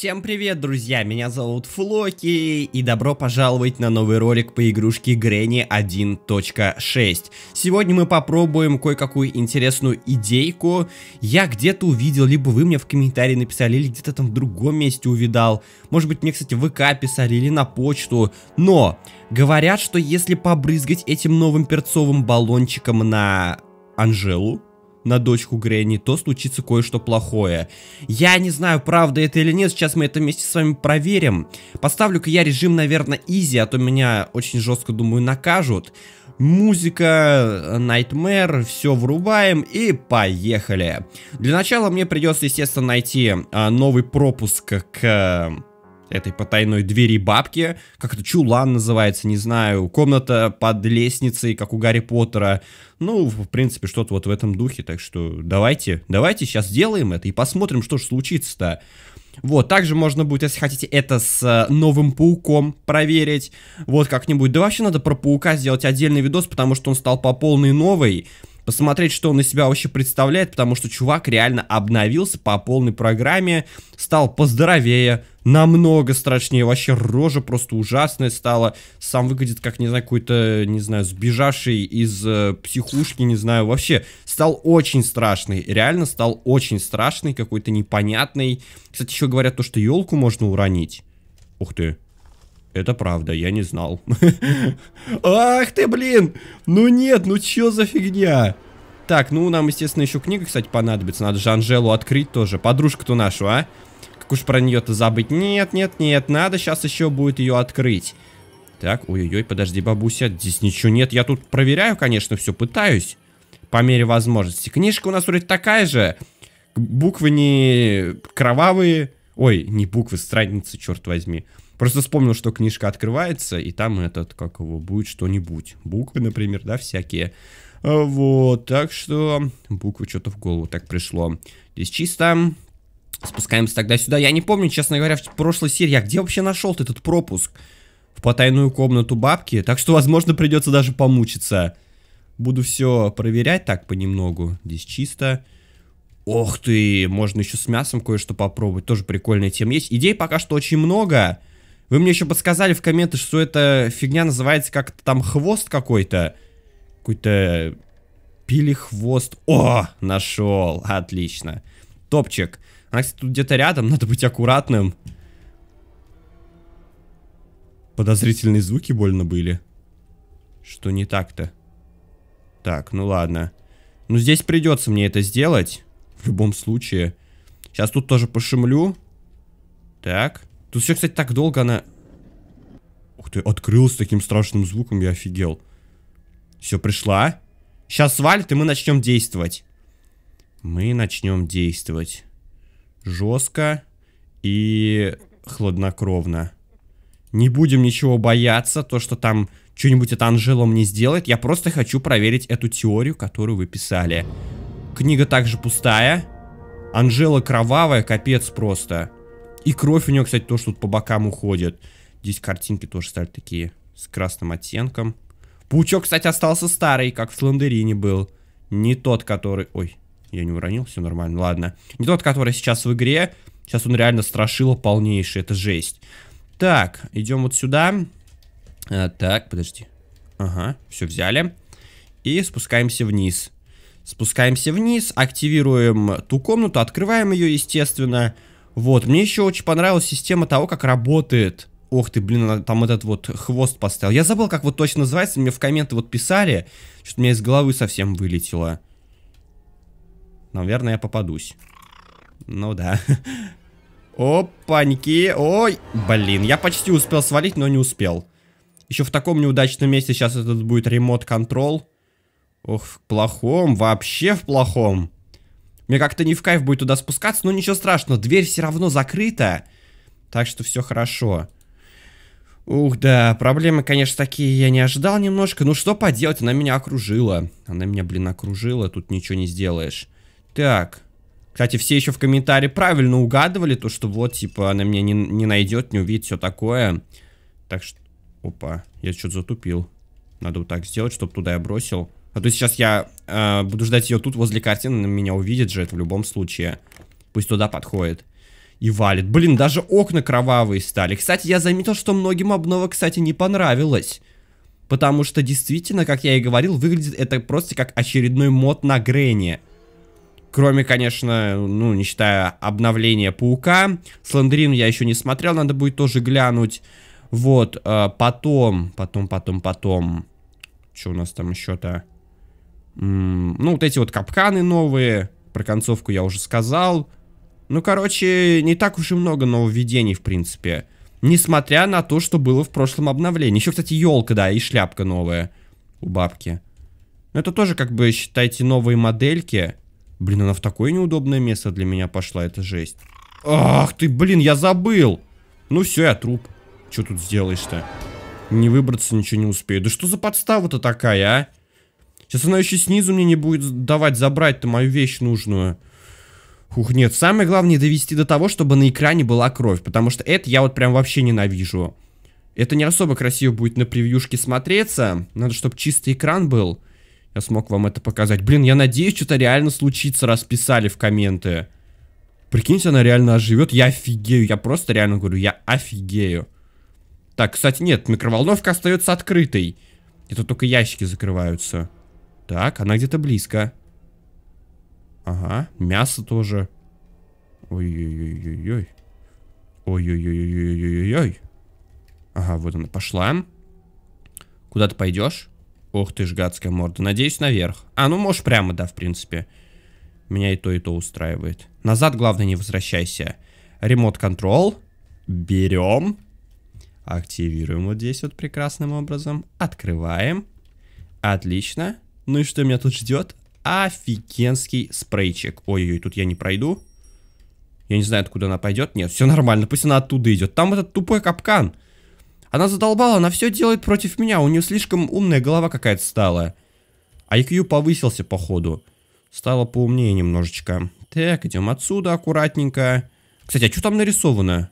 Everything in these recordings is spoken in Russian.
Всем привет, друзья, меня зовут Флоки, и добро пожаловать на новый ролик по игрушке Грэнни 1.6. Сегодня мы попробуем кое-какую интересную идейку. Я где-то увидел, либо вы мне в комментарии написали, или где-то там в другом месте увидал. Может быть, мне, кстати, в ВК писали или на почту. Но говорят, что если побрызгать этим новым перцовым баллончиком на Анжелу, на дочку Гренни, то случится кое-что плохое. Я не знаю, правда это или нет, сейчас мы это вместе с вами проверим. Поставлю-ка я режим, наверное, изи, а то меня очень жестко, думаю, накажут. Музыка, Nightmare, все врубаем и поехали. Для начала мне придется, естественно, найти а, новый пропуск к этой потайной двери бабки, как это чулан называется, не знаю, комната под лестницей, как у Гарри Поттера. Ну, в принципе, что-то вот в этом духе, так что давайте, давайте сейчас сделаем это и посмотрим, что же случится-то. Вот, также можно будет, если хотите, это с э, новым пауком проверить, вот как-нибудь. Да вообще надо про паука сделать отдельный видос, потому что он стал по полной новой, посмотреть, что он из себя вообще представляет, потому что чувак реально обновился по полной программе, стал поздоровее, намного страшнее, вообще рожа просто ужасная стала, сам выглядит как, не знаю, какой-то, не знаю, сбежавший из э, психушки, не знаю, вообще стал очень страшный, реально стал очень страшный, какой-то непонятный. Кстати, еще говорят то, что елку можно уронить. Ух ты. Это правда, я не знал. Ах ты, блин! Ну нет, ну чё за фигня? Так, ну нам, естественно, еще книга, кстати, понадобится. Надо же Анжелу открыть тоже. подружка то нашу, а? Как уж про нее-то забыть. Нет, нет, нет, надо сейчас еще будет ее открыть. Так, ой-ой-ой, подожди, бабуся, здесь ничего нет. Я тут проверяю, конечно, все, пытаюсь. По мере возможности. Книжка у нас вроде такая же. Буквы не кровавые. Ой, не буквы, страницы, черт возьми. Просто вспомнил, что книжка открывается, и там этот, как его, будет что-нибудь. Буквы, например, да, всякие. А, вот, так что буквы что-то в голову так пришло. Здесь чисто. Спускаемся тогда сюда. Я не помню, честно говоря, в прошлой серии, а где вообще нашел ты этот пропуск? В потайную комнату бабки. Так что, возможно, придется даже помучиться. Буду все проверять так понемногу. Здесь чисто. Ох ты, можно еще с мясом кое-что попробовать. Тоже прикольная тема есть. Идей пока что очень много. Вы мне еще подсказали в комменты, что эта фигня называется как-то там хвост какой-то. Какой-то пилихвост. О, нашел. Отлично. Топчик. Она, кстати, тут где-то рядом, надо быть аккуратным. Подозрительные звуки больно были. Что не так-то? Так, ну ладно. Ну здесь придется мне это сделать. В любом случае. Сейчас тут тоже пошумлю. Так. Тут все, кстати, так долго она... Ух ты, открылась таким страшным звуком, я офигел. Все, пришла. Сейчас свалит, и мы начнем действовать. Мы начнем действовать. Жестко и хладнокровно. Не будем ничего бояться, то, что там что-нибудь эта Анжела мне сделает. Я просто хочу проверить эту теорию, которую вы писали. Книга также пустая. Анжела кровавая, капец просто. И кровь у него, кстати, тоже тут по бокам уходит. Здесь картинки тоже стали такие с красным оттенком. Паучок, кстати, остался старый, как в Сландерине был. Не тот, который... Ой, я не уронил, все нормально, ладно. Не тот, который сейчас в игре. Сейчас он реально страшило полнейший, это жесть. Так, идем вот сюда. А, так, подожди. Ага, все взяли. И спускаемся вниз. Спускаемся вниз, активируем ту комнату, открываем ее, естественно. Естественно. Вот, мне еще очень понравилась система того, как работает. Ох ты, блин, там этот вот хвост поставил. Я забыл, как вот точно называется, мне в комменты вот писали. Что-то у меня из головы совсем вылетело. Наверное, я попадусь. Ну да. Опаньки, ой, блин, я почти успел свалить, но не успел. Еще в таком неудачном месте сейчас этот будет ремонт-контроль. Ох, в плохом, вообще в плохом. Мне как-то не в кайф будет туда спускаться, но ничего страшного, дверь все равно закрыта. Так что все хорошо. Ух, да, проблемы, конечно, такие я не ожидал немножко. Ну что поделать, она меня окружила. Она меня, блин, окружила, тут ничего не сделаешь. Так. Кстати, все еще в комментарии правильно угадывали то, что вот, типа, она меня не, не найдет, не увидит, все такое. Так что... Опа, я что-то затупил. Надо вот так сделать, чтобы туда я бросил. А то сейчас я э, буду ждать ее тут возле картины, меня увидит же это в любом случае. Пусть туда подходит. И валит. Блин, даже окна кровавые стали. Кстати, я заметил, что многим обнова, кстати, не понравилась. Потому что действительно, как я и говорил, выглядит это просто как очередной мод на Грэнни. Кроме, конечно, ну, не считая обновления Паука. Слендерин я еще не смотрел, надо будет тоже глянуть. Вот, э, потом, потом, потом, потом. Что у нас там еще-то? Ну, вот эти вот капканы новые. Про концовку я уже сказал. Ну, короче, не так уж и много нововведений, в принципе. Несмотря на то, что было в прошлом обновлении. Еще, кстати, елка, да, и шляпка новая у бабки. Но ну, это тоже, как бы, считайте, новые модельки. Блин, она в такое неудобное место для меня пошла, это жесть. Ах ты, блин, я забыл. Ну все, я труп. Что тут сделаешь-то? Не выбраться ничего не успею. Да что за подстава-то такая, а? Сейчас она еще снизу мне не будет давать забрать-то мою вещь нужную. Ух, нет, самое главное довести до того, чтобы на экране была кровь, потому что это я вот прям вообще ненавижу. Это не особо красиво будет на превьюшке смотреться, надо, чтобы чистый экран был. Я смог вам это показать. Блин, я надеюсь, что-то реально случится, расписали в комменты. Прикиньте, она реально оживет, я офигею, я просто реально говорю, я офигею. Так, кстати, нет, микроволновка остается открытой. Это только ящики закрываются. Так, она где-то близко. Ага, мясо тоже. Ой-ой-ой-ой-ой. Ой-ой-ой-ой-ой-ой-ой. Ага, вот она пошла. Куда ты пойдешь? Ох ты ж гадская морда. Надеюсь, наверх. А, ну можешь прямо, да, в принципе. Меня и то, и то устраивает. Назад, главное, не возвращайся. Ремонт-контрол. Берем. Активируем вот здесь вот прекрасным образом. Открываем. Отлично. Ну и что меня тут ждет? Офигенский спрейчик. Ой-ой-ой, тут я не пройду. Я не знаю, откуда она пойдет. Нет, все нормально, пусть она оттуда идет. Там этот тупой капкан. Она задолбала, она все делает против меня. У нее слишком умная голова какая-то стала. А IQ повысился, походу. Стало поумнее немножечко. Так, идем отсюда аккуратненько. Кстати, а что там нарисовано?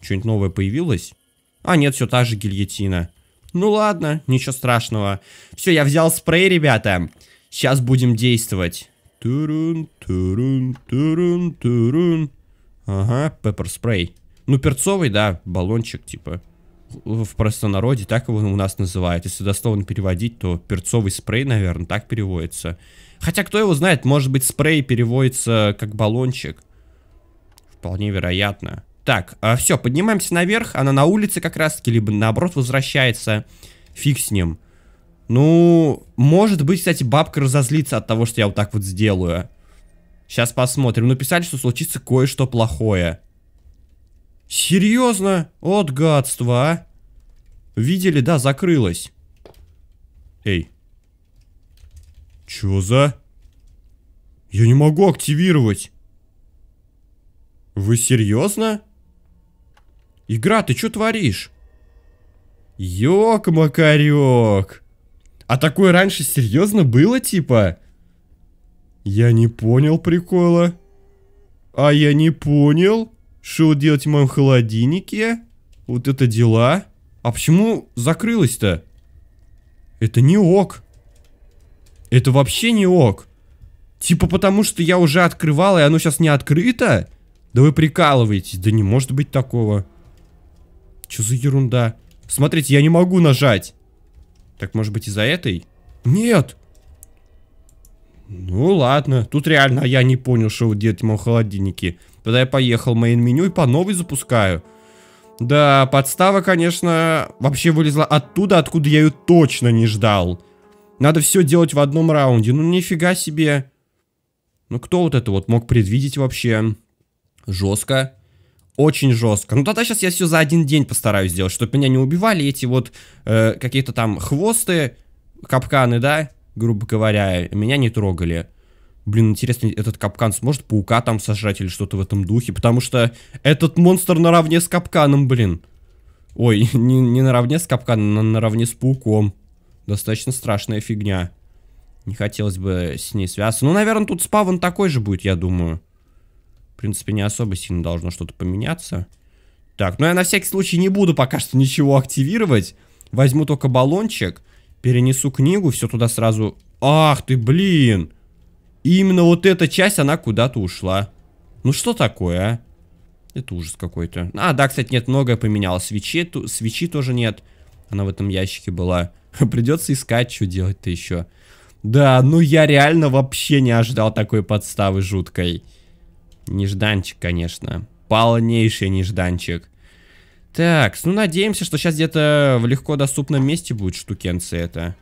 Что-нибудь новое появилось? А, нет, все та же гильотина. Ну ладно, ничего страшного. Все, я взял спрей, ребята. Сейчас будем действовать. Турун, турун, турун, турун. Ага, пеппер спрей. Ну, перцовый, да, баллончик, типа. В простонародье так его у нас называют. Если дословно переводить, то перцовый спрей, наверное, так переводится. Хотя, кто его знает, может быть, спрей переводится как баллончик. Вполне вероятно. Так, э, а, все, поднимаемся наверх. Она на улице как раз-таки, либо наоборот возвращается. Фиг с ним. Ну, может быть, кстати, бабка разозлится от того, что я вот так вот сделаю. Сейчас посмотрим. Написали, ну, что случится кое-что плохое. Серьезно? От гадства, а? Видели, да, закрылась. Эй. Чё за... Я не могу активировать. Вы серьезно? Игра, ты что творишь? Ёк-макарёк. А такое раньше серьезно было, типа? Я не понял прикола. А я не понял, что делать в моем холодильнике. Вот это дела. А почему закрылось то Это не ок. Это вообще не ок. Типа потому, что я уже открывал, и оно сейчас не открыто? Да вы прикалываетесь, да не может быть такого. Что за ерунда? Смотрите, я не могу нажать. Так, может быть, из-за этой? Нет! Ну, ладно. Тут реально а я не понял, что вот делать в моем холодильнике. Тогда я поехал в мейн-меню и по новой запускаю. Да, подстава, конечно, вообще вылезла оттуда, откуда я ее точно не ждал. Надо все делать в одном раунде. Ну, нифига себе. Ну, кто вот это вот мог предвидеть вообще? Жестко очень жестко. Ну тогда сейчас я все за один день постараюсь сделать, чтобы меня не убивали эти вот э, какие-то там хвосты, капканы, да, грубо говоря, меня не трогали. Блин, интересно, этот капкан сможет паука там сожрать или что-то в этом духе, потому что этот монстр наравне с капканом, блин. Ой, не, не наравне с капканом, а наравне с пауком. Достаточно страшная фигня. Не хотелось бы с ней связаться. Ну, наверное, тут спавн такой же будет, я думаю принципе, не особо сильно должно что-то поменяться. Так, ну я на всякий случай не буду пока что ничего активировать. Возьму только баллончик, перенесу книгу, все туда сразу... Ах ты, блин! именно вот эта часть, она куда-то ушла. Ну что такое, а? Это ужас какой-то. А, да, кстати, нет, многое поменялось. Свечи, ту, свечи тоже нет. Она в этом ящике была. Придется искать, что делать-то еще. Да, ну я реально вообще не ожидал такой подставы жуткой. Нежданчик, конечно. Полнейший нежданчик. Так, ну надеемся, что сейчас где-то в легко доступном месте будет штукенция это.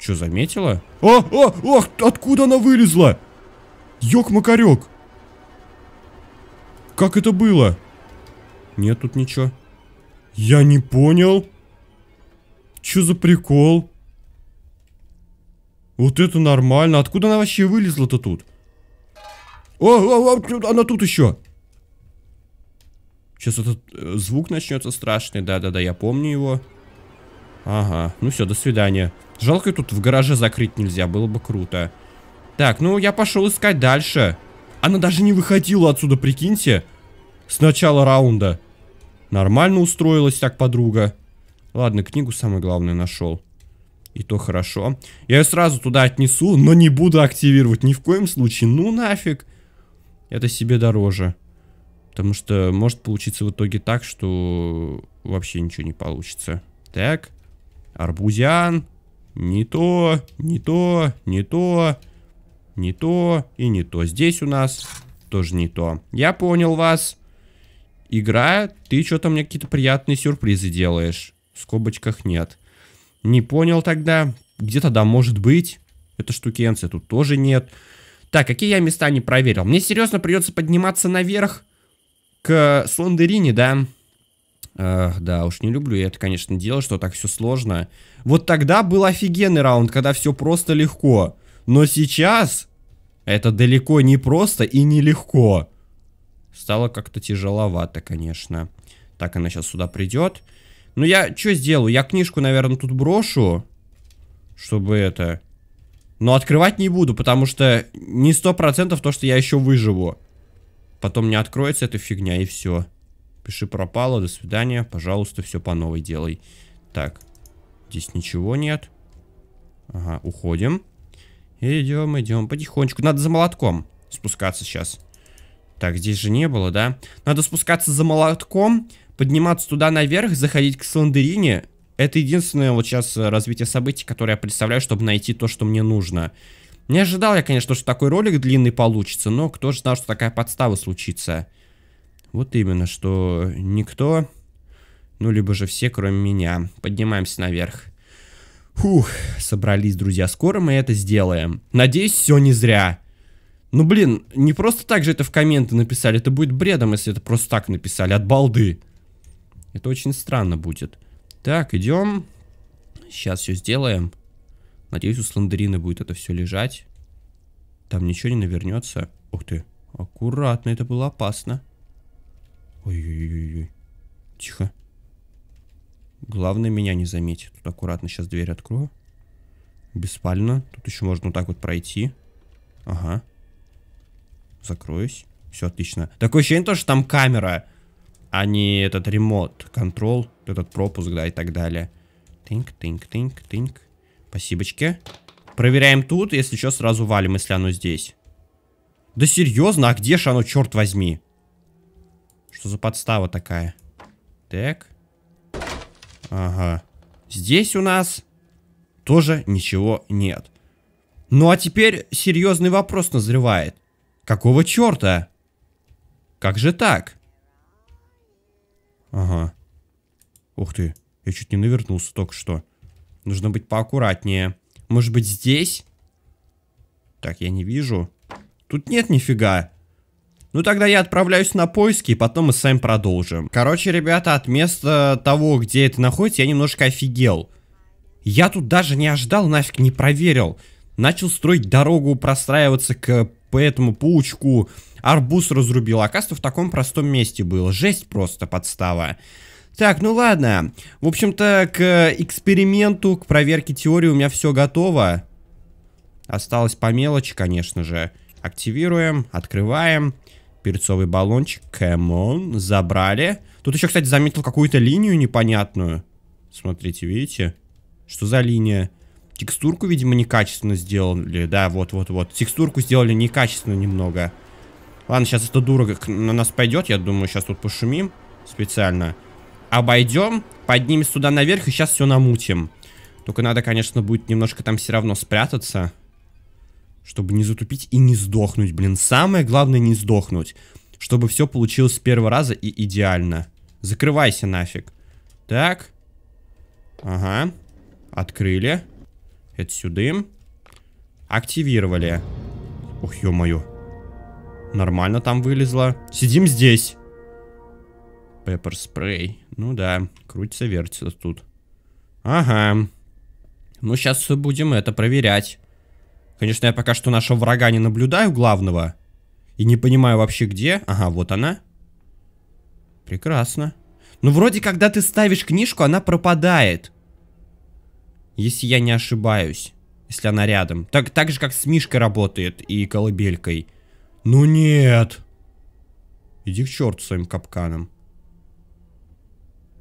Что, заметила? О, о, ох, откуда она вылезла? Ёк-макарёк. Как это было? Нет тут ничего. Я не понял. Что за прикол? Вот это нормально. Откуда она вообще вылезла-то тут? О, о, о, она тут еще. Сейчас этот э, звук начнется страшный. Да-да-да, я помню его. Ага, ну все, до свидания. Жалко, тут в гараже закрыть нельзя, было бы круто. Так, ну я пошел искать дальше. Она даже не выходила отсюда, прикиньте. С начала раунда. Нормально устроилась так подруга. Ладно, книгу самое главное нашел. И то хорошо. Я ее сразу туда отнесу, но не буду активировать ни в коем случае. Ну нафиг это себе дороже. Потому что может получиться в итоге так, что вообще ничего не получится. Так, арбузян, не то, не то, не то, не то и не то. Здесь у нас тоже не то. Я понял вас. Игра, ты что-то мне какие-то приятные сюрпризы делаешь. В скобочках нет. Не понял тогда. Где тогда может быть? Это штукенция тут тоже нет. Нет. Так, какие я места не проверил? Мне серьезно придется подниматься наверх к Сландерине, да? Эх, да, уж не люблю я это, конечно, дело, что так все сложно. Вот тогда был офигенный раунд, когда все просто легко. Но сейчас это далеко не просто и не легко. Стало как-то тяжеловато, конечно. Так, она сейчас сюда придет. Ну, я что сделаю? Я книжку, наверное, тут брошу, чтобы это... Но открывать не буду, потому что не сто процентов то, что я еще выживу. Потом не откроется эта фигня и все. Пиши пропало, до свидания, пожалуйста, все по новой делай. Так, здесь ничего нет. Ага, уходим. Идем, идем, потихонечку. Надо за молотком спускаться сейчас. Так, здесь же не было, да? Надо спускаться за молотком, подниматься туда наверх, заходить к Сландерине, это единственное вот сейчас э, развитие событий, которое я представляю, чтобы найти то, что мне нужно. Не ожидал я, конечно, что такой ролик длинный получится, но кто же знал, что такая подстава случится. Вот именно, что никто, ну либо же все, кроме меня. Поднимаемся наверх. Фух, собрались, друзья, скоро мы это сделаем. Надеюсь, все не зря. Ну, блин, не просто так же это в комменты написали. Это будет бредом, если это просто так написали, от балды. Это очень странно будет. Так, идем. Сейчас все сделаем. Надеюсь, у сландерина будет это все лежать. Там ничего не навернется. Ух ты. Аккуратно, это было опасно. Ой-ой-ой-ой. Тихо. Главное, меня не заметить. Тут аккуратно сейчас дверь открою. Беспально. Тут еще можно вот так вот пройти. Ага. Закроюсь. Все отлично. Такое ощущение, то, что там камера а не этот ремонт, контрол, этот пропуск, да, и так далее. Тинк, тинк, тинк, тинк. Спасибочки. Проверяем тут, если что, сразу валим, если оно здесь. Да серьезно, а где же оно, черт возьми? Что за подстава такая? Так. Ага. Здесь у нас тоже ничего нет. Ну а теперь серьезный вопрос назревает. Какого черта? Как же так? Ага. Ух ты, я чуть не навернулся только что. Нужно быть поаккуратнее. Может быть здесь? Так, я не вижу. Тут нет нифига. Ну тогда я отправляюсь на поиски, и потом мы с вами продолжим. Короче, ребята, от места того, где это находится, я немножко офигел. Я тут даже не ожидал, нафиг не проверил. Начал строить дорогу, простраиваться к по этому паучку, арбуз разрубил. Оказывается, а в таком простом месте был. Жесть просто подстава. Так, ну ладно. В общем-то, к эксперименту, к проверке теории у меня все готово. Осталось по мелочи, конечно же. Активируем, открываем. Перцовый баллончик, кэмон, забрали. Тут еще, кстати, заметил какую-то линию непонятную. Смотрите, видите? Что за линия? Текстурку, видимо, некачественно сделали. Да, вот-вот-вот. Текстурку сделали некачественно немного. Ладно, сейчас эта дура на нас пойдет. Я думаю, сейчас тут пошумим специально. Обойдем, поднимемся туда наверх и сейчас все намутим. Только надо, конечно, будет немножко там все равно спрятаться. Чтобы не затупить и не сдохнуть, блин. Самое главное не сдохнуть. Чтобы все получилось с первого раза и идеально. Закрывайся нафиг. Так. Ага. Открыли. Это сюда. Активировали. Ух, ё-моё. Нормально там вылезло. Сидим здесь. Пеппер спрей. Ну да, крутится, вертится тут. Ага. Ну, сейчас будем это проверять. Конечно, я пока что нашего врага не наблюдаю, главного. И не понимаю вообще где. Ага, вот она. Прекрасно. Ну, вроде, когда ты ставишь книжку, она пропадает если я не ошибаюсь, если она рядом. Так, так же, как с Мишкой работает и колыбелькой. Ну нет! Иди к черту своим капканом.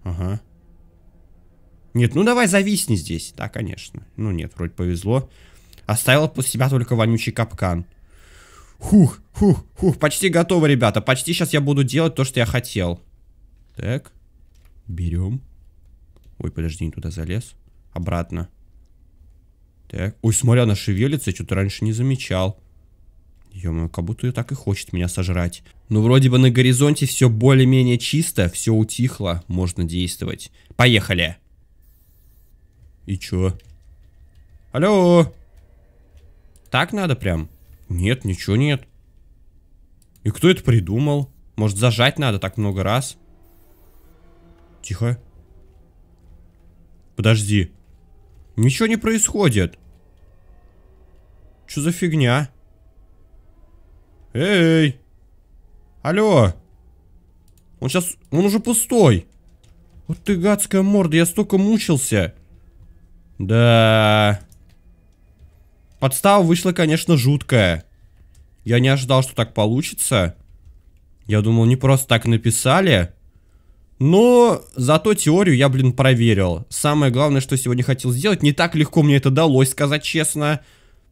Ага. Нет, ну давай зависни здесь. Да, конечно. Ну нет, вроде повезло. Оставил после себя только вонючий капкан. Хух, хух, хух, почти готово, ребята. Почти сейчас я буду делать то, что я хотел. Так, берем. Ой, подожди, не туда залез обратно. Так. Ой, смотри, она шевелится, я что-то раньше не замечал. Ё-моё, как будто ее так и хочет меня сожрать. Ну, вроде бы на горизонте все более-менее чисто, все утихло, можно действовать. Поехали! И чё? Алло! Так надо прям? Нет, ничего нет. И кто это придумал? Может, зажать надо так много раз? Тихо. Подожди. Ничего не происходит. Что за фигня? Эй! Алло! Он сейчас... Он уже пустой. Вот ты гадская морда, я столько мучился. Да... Подстава вышла, конечно, жуткая. Я не ожидал, что так получится. Я думал, не просто так написали. Но зато теорию я, блин, проверил. Самое главное, что сегодня хотел сделать, не так легко мне это далось, сказать честно.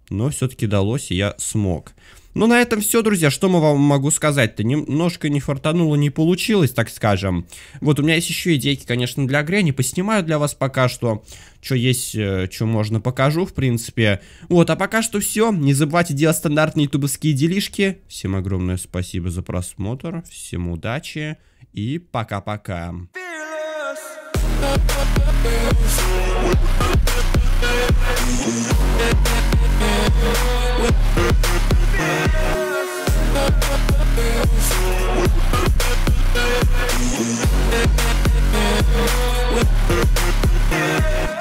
Но все-таки далось, и я смог. Ну, на этом все, друзья. Что мы вам могу сказать-то? Немножко не фартануло, не получилось, так скажем. Вот, у меня есть еще идейки, конечно, для гряни. Поснимаю для вас пока что. Что есть, э, что можно, покажу, в принципе. Вот, а пока что все. Не забывайте делать стандартные ютубовские делишки. Всем огромное спасибо за просмотр. Всем удачи и пока-пока. Yeah.